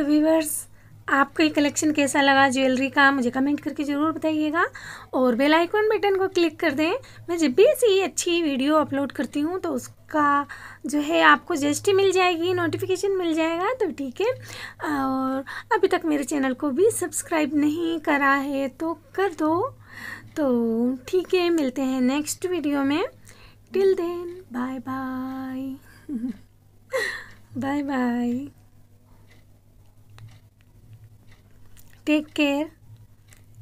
तो व्यूवर्स आपको ये कलेक्शन कैसा लगा ज्वेलरी का मुझे कमेंट करके ज़रूर बताइएगा और बेल आइकॉन बटन को क्लिक कर दें मैं जब भी ऐसी अच्छी वीडियो अपलोड करती हूँ तो उसका जो है आपको जस्टी मिल जाएगी नोटिफिकेशन मिल जाएगा तो ठीक है और अभी तक मेरे चैनल को भी सब्सक्राइब नहीं करा है तो कर दो तो ठीक है मिलते हैं नेक्स्ट वीडियो में till then bye bye bye bye take care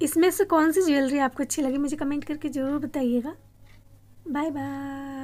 इसमें से कौन सी ज्वेलरी आपको अच्छी लगी मुझे कमेंट करके ज़रूर बताइएगा बाय बाय